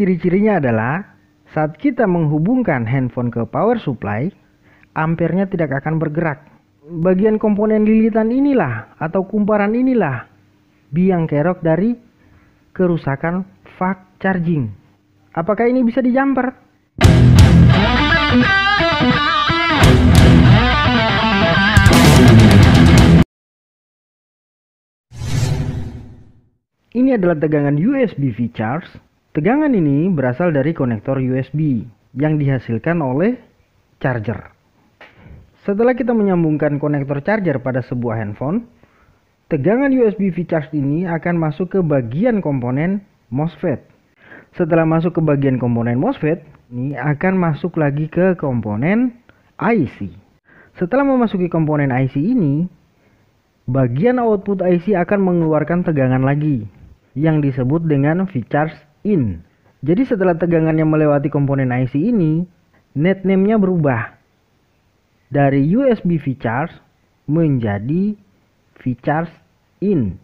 Ciri-cirinya adalah saat kita menghubungkan handphone ke power supply, ampernya tidak akan bergerak. Bagian komponen lilitan inilah atau kumparan inilah biang kerok dari kerusakan fast charging. Apakah ini bisa jumper? Ini adalah tegangan USB V charge Tegangan ini berasal dari konektor USB yang dihasilkan oleh charger. Setelah kita menyambungkan konektor charger pada sebuah handphone, tegangan USB V-Charge ini akan masuk ke bagian komponen MOSFET. Setelah masuk ke bagian komponen MOSFET, ini akan masuk lagi ke komponen IC. Setelah memasuki komponen IC ini, bagian output IC akan mengeluarkan tegangan lagi yang disebut dengan V-Charge in. Jadi setelah tegangan yang melewati komponen IC ini, net name-nya berubah dari USB V-Charge menjadi V-Charge in.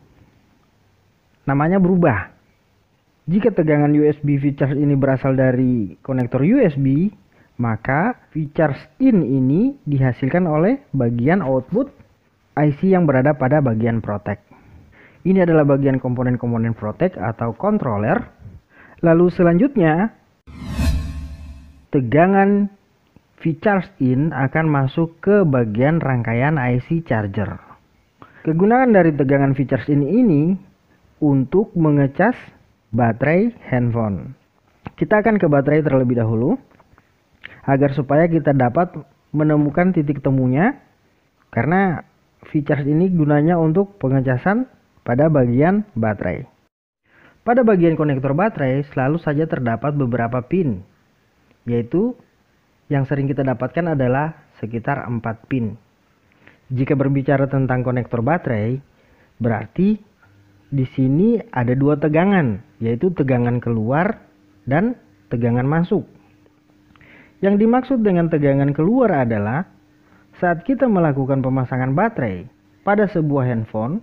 Namanya berubah. Jika tegangan USB V-Charge ini berasal dari konektor USB, maka V-Charge in ini dihasilkan oleh bagian output IC yang berada pada bagian protect. Ini adalah bagian komponen-komponen protect atau controller Lalu selanjutnya, tegangan v in akan masuk ke bagian rangkaian IC charger. Kegunaan dari tegangan V-Charge in ini untuk mengecas baterai handphone. Kita akan ke baterai terlebih dahulu agar supaya kita dapat menemukan titik temunya karena v ini gunanya untuk pengecasan pada bagian baterai. Pada bagian konektor baterai selalu saja terdapat beberapa pin, yaitu yang sering kita dapatkan adalah sekitar 4 pin. Jika berbicara tentang konektor baterai, berarti di sini ada dua tegangan, yaitu tegangan keluar dan tegangan masuk. Yang dimaksud dengan tegangan keluar adalah saat kita melakukan pemasangan baterai pada sebuah handphone,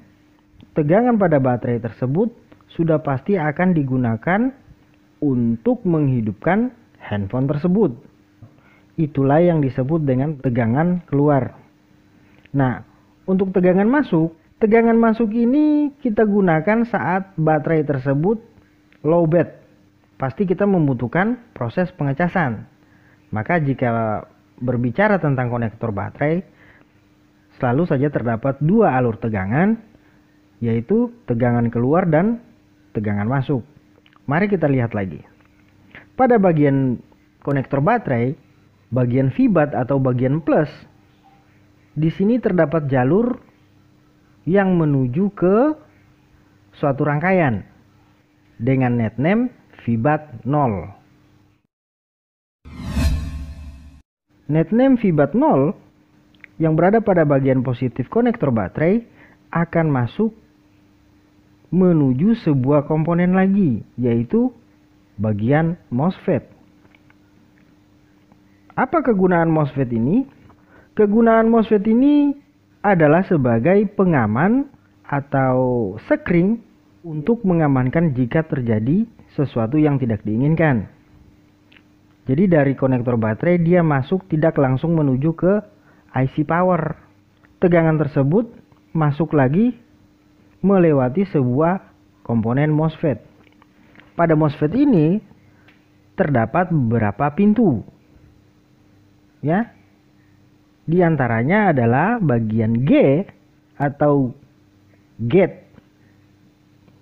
tegangan pada baterai tersebut sudah pasti akan digunakan untuk menghidupkan handphone tersebut. Itulah yang disebut dengan tegangan keluar. Nah, untuk tegangan masuk, tegangan masuk ini kita gunakan saat baterai tersebut low bed. Pasti kita membutuhkan proses pengecasan. Maka jika berbicara tentang konektor baterai, selalu saja terdapat dua alur tegangan, yaitu tegangan keluar dan tegangan masuk. Mari kita lihat lagi. Pada bagian konektor baterai, bagian Vbat atau bagian plus, di sini terdapat jalur yang menuju ke suatu rangkaian dengan net name vbat 0. Net name vbat 0 yang berada pada bagian positif konektor baterai akan masuk menuju sebuah komponen lagi, yaitu bagian MOSFET. Apa kegunaan MOSFET ini? Kegunaan MOSFET ini adalah sebagai pengaman atau screen untuk mengamankan jika terjadi sesuatu yang tidak diinginkan. Jadi dari konektor baterai dia masuk tidak langsung menuju ke IC power. Tegangan tersebut masuk lagi melewati sebuah komponen MOSFET. Pada MOSFET ini terdapat beberapa pintu. Ya. Di antaranya adalah bagian G atau gate.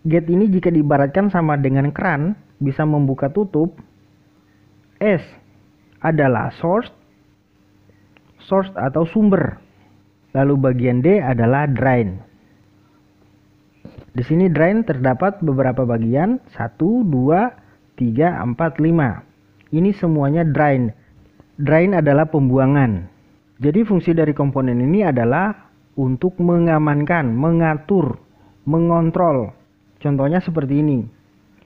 Gate ini jika diibaratkan sama dengan keran bisa membuka tutup. S adalah source source atau sumber. Lalu bagian D adalah drain. Di sini drain terdapat beberapa bagian 1, 2, 3, 4, 5. Ini semuanya drain. Drain adalah pembuangan. Jadi fungsi dari komponen ini adalah untuk mengamankan, mengatur, mengontrol. Contohnya seperti ini.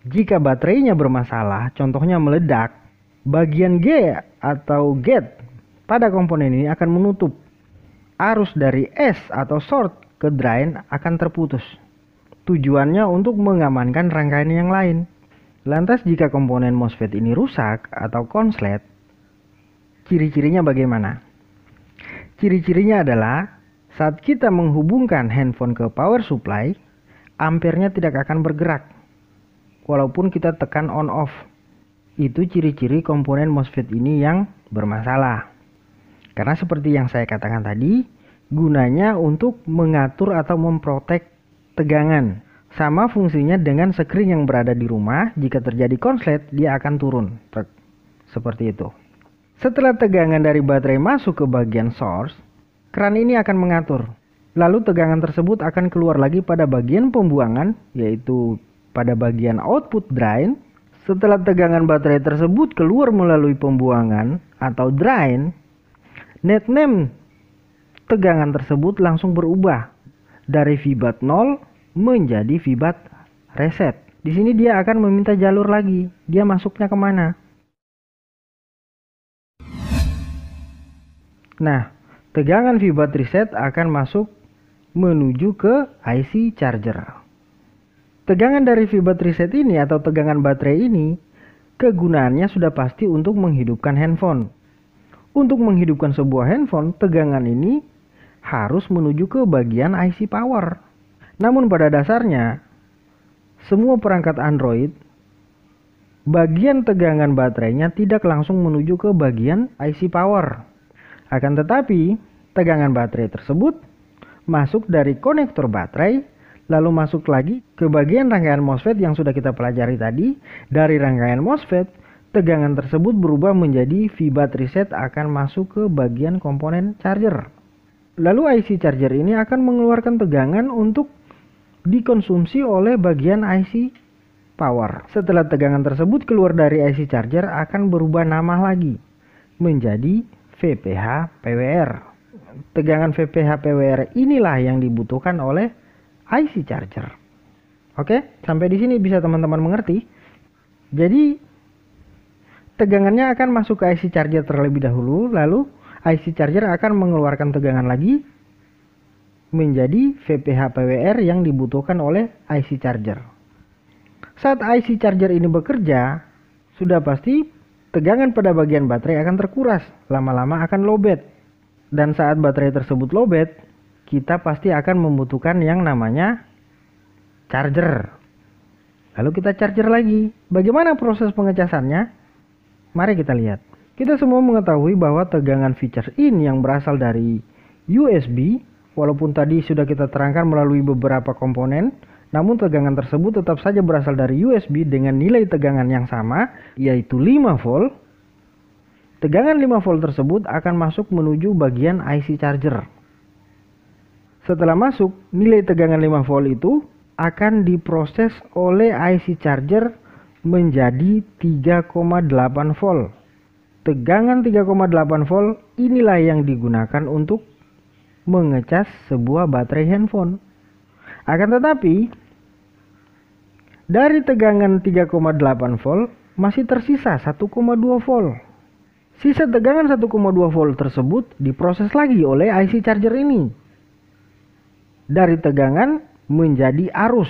Jika baterainya bermasalah, contohnya meledak, bagian G atau gate pada komponen ini akan menutup arus dari S atau short ke drain akan terputus tujuannya untuk mengamankan rangkaian yang lain. Lantas jika komponen MOSFET ini rusak atau konslet, ciri-cirinya bagaimana? Ciri-cirinya adalah saat kita menghubungkan handphone ke power supply, ampernya tidak akan bergerak walaupun kita tekan on off. Itu ciri-ciri komponen MOSFET ini yang bermasalah. Karena seperti yang saya katakan tadi, gunanya untuk mengatur atau memprotek tegangan. Sama fungsinya dengan screen yang berada di rumah, jika terjadi konslet, dia akan turun. Seperti itu. Setelah tegangan dari baterai masuk ke bagian source, keran ini akan mengatur. Lalu tegangan tersebut akan keluar lagi pada bagian pembuangan, yaitu pada bagian output drain. Setelah tegangan baterai tersebut keluar melalui pembuangan atau drain, net name tegangan tersebut langsung berubah dari VBAT 0 menjadi VBAT reset. Di sini dia akan meminta jalur lagi. Dia masuknya kemana? Nah, tegangan VBAT reset akan masuk menuju ke IC charger. Tegangan dari VBAT reset ini atau tegangan baterai ini kegunaannya sudah pasti untuk menghidupkan handphone. Untuk menghidupkan sebuah handphone, tegangan ini harus menuju ke bagian IC power. Namun pada dasarnya, semua perangkat Android bagian tegangan baterainya tidak langsung menuju ke bagian IC power. Akan tetapi, tegangan baterai tersebut masuk dari konektor baterai lalu masuk lagi ke bagian rangkaian MOSFET yang sudah kita pelajari tadi. Dari rangkaian MOSFET, tegangan tersebut berubah menjadi V-bat reset akan masuk ke bagian komponen charger. Lalu IC charger ini akan mengeluarkan tegangan untuk dikonsumsi oleh bagian IC power. Setelah tegangan tersebut keluar dari IC charger akan berubah nama lagi menjadi VPH PWR. Tegangan VPH PWR inilah yang dibutuhkan oleh IC charger. Oke, sampai di sini bisa teman-teman mengerti. Jadi tegangannya akan masuk ke IC charger terlebih dahulu lalu IC charger akan mengeluarkan tegangan lagi menjadi VPH PWR yang dibutuhkan oleh IC charger. Saat IC charger ini bekerja, sudah pasti tegangan pada bagian baterai akan terkuras, lama-lama akan lobet. Dan saat baterai tersebut lobet, kita pasti akan membutuhkan yang namanya charger. Lalu kita charger lagi. Bagaimana proses pengecasannya? Mari kita lihat. Kita semua mengetahui bahwa tegangan feature in yang berasal dari USB, walaupun tadi sudah kita terangkan melalui beberapa komponen, namun tegangan tersebut tetap saja berasal dari USB dengan nilai tegangan yang sama, yaitu 5 volt. Tegangan 5 volt tersebut akan masuk menuju bagian IC charger. Setelah masuk, nilai tegangan 5 volt itu akan diproses oleh IC charger menjadi 3,8 volt Tegangan 3,8 volt inilah yang digunakan untuk mengecas sebuah baterai handphone. Akan tetapi, dari tegangan 3,8 volt masih tersisa 1,2 volt. Sisa tegangan 1,2 volt tersebut diproses lagi oleh IC charger ini. Dari tegangan menjadi arus.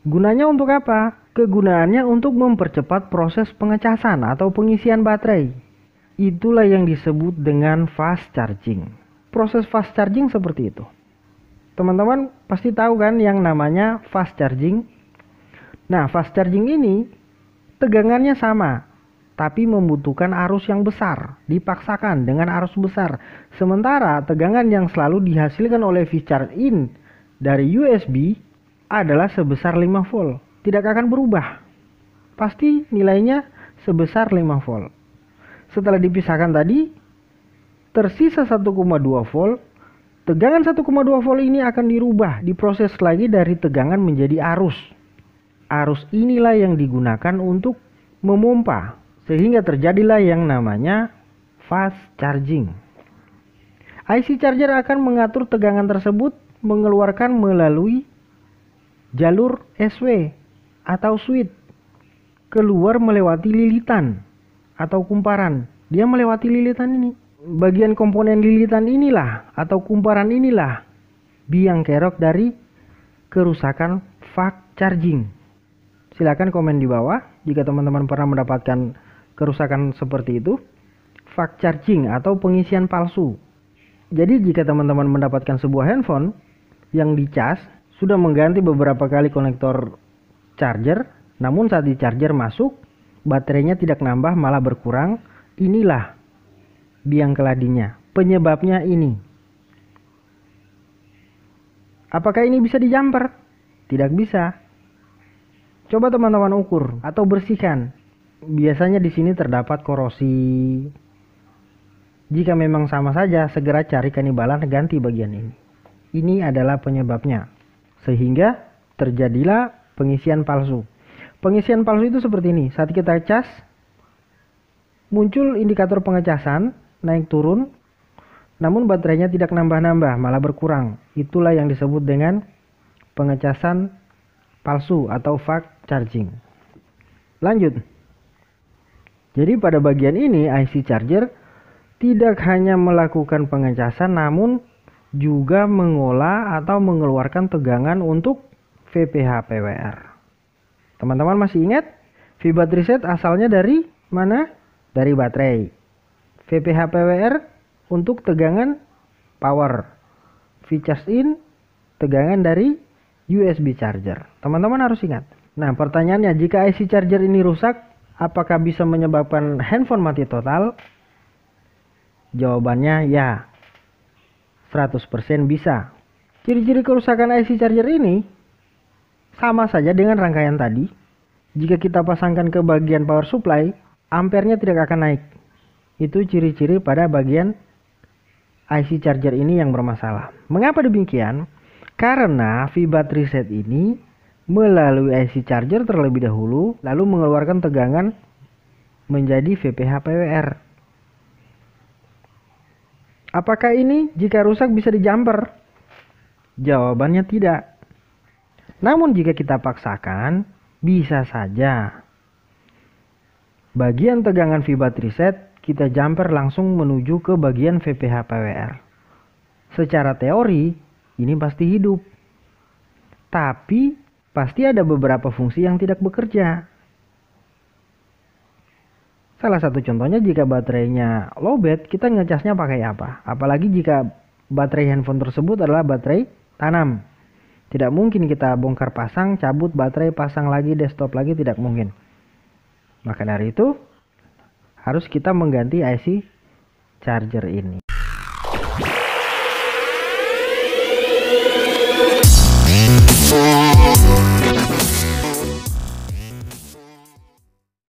Gunanya untuk apa? Kegunaannya untuk mempercepat proses pengecasan atau pengisian baterai. Itulah yang disebut dengan fast charging. Proses fast charging seperti itu. Teman-teman pasti tahu kan yang namanya fast charging? Nah, fast charging ini tegangannya sama, tapi membutuhkan arus yang besar, dipaksakan dengan arus besar. Sementara tegangan yang selalu dihasilkan oleh V-Charge in dari USB adalah sebesar 5 volt tidak akan berubah. Pasti nilainya sebesar 5 volt. Setelah dipisahkan tadi, tersisa 1,2 volt. Tegangan 1,2 volt ini akan dirubah, diproses lagi dari tegangan menjadi arus. Arus inilah yang digunakan untuk memompa, sehingga terjadilah yang namanya fast charging. IC charger akan mengatur tegangan tersebut mengeluarkan melalui jalur SW atau suit. Keluar melewati lilitan atau kumparan. Dia melewati lilitan ini. Bagian komponen lilitan inilah atau kumparan inilah biang kerok dari kerusakan fast charging. Silakan komen di bawah jika teman-teman pernah mendapatkan kerusakan seperti itu. Fast charging atau pengisian palsu. Jadi jika teman-teman mendapatkan sebuah handphone yang dicas sudah mengganti beberapa kali konektor charger, namun saat di charger masuk, baterainya tidak nambah malah berkurang. Inilah biang keladinya. Penyebabnya ini. Apakah ini bisa jumper? Tidak bisa. Coba teman-teman ukur atau bersihkan. Biasanya di sini terdapat korosi. Jika memang sama saja, segera cari kanibalan ganti bagian ini. Ini adalah penyebabnya. Sehingga terjadilah pengisian palsu. Pengisian palsu itu seperti ini. Saat kita cas, muncul indikator pengecasan, naik turun, namun baterainya tidak nambah-nambah, malah berkurang. Itulah yang disebut dengan pengecasan palsu atau fast charging. Lanjut. Jadi pada bagian ini IC charger tidak hanya melakukan pengecasan namun juga mengolah atau mengeluarkan tegangan untuk VPHPWR, Teman-teman masih ingat? V battery asalnya dari mana? Dari baterai. VPHPWR untuk tegangan power. features in tegangan dari USB charger. Teman-teman harus ingat. Nah, pertanyaannya jika IC charger ini rusak, apakah bisa menyebabkan handphone mati total? Jawabannya ya. 100% bisa. Ciri-ciri kerusakan IC charger ini sama saja dengan rangkaian tadi, jika kita pasangkan ke bagian power supply, ampernya tidak akan naik. Itu ciri-ciri pada bagian IC charger ini yang bermasalah. Mengapa demikian? Karena V reset Reset ini melalui IC charger terlebih dahulu lalu mengeluarkan tegangan menjadi VPH PWR. Apakah ini jika rusak bisa dijumper? Jawabannya tidak. Namun jika kita paksakan, bisa saja bagian tegangan fibat reset kita jumper langsung menuju ke bagian VPH PWR. Secara teori, ini pasti hidup. Tapi pasti ada beberapa fungsi yang tidak bekerja. Salah satu contohnya jika baterainya lowbat, kita ngecasnya pakai apa? Apalagi jika baterai handphone tersebut adalah baterai tanam. Tidak mungkin kita bongkar pasang, cabut baterai, pasang lagi, desktop lagi, tidak mungkin. Maka dari itu, harus kita mengganti IC charger ini. Yeah.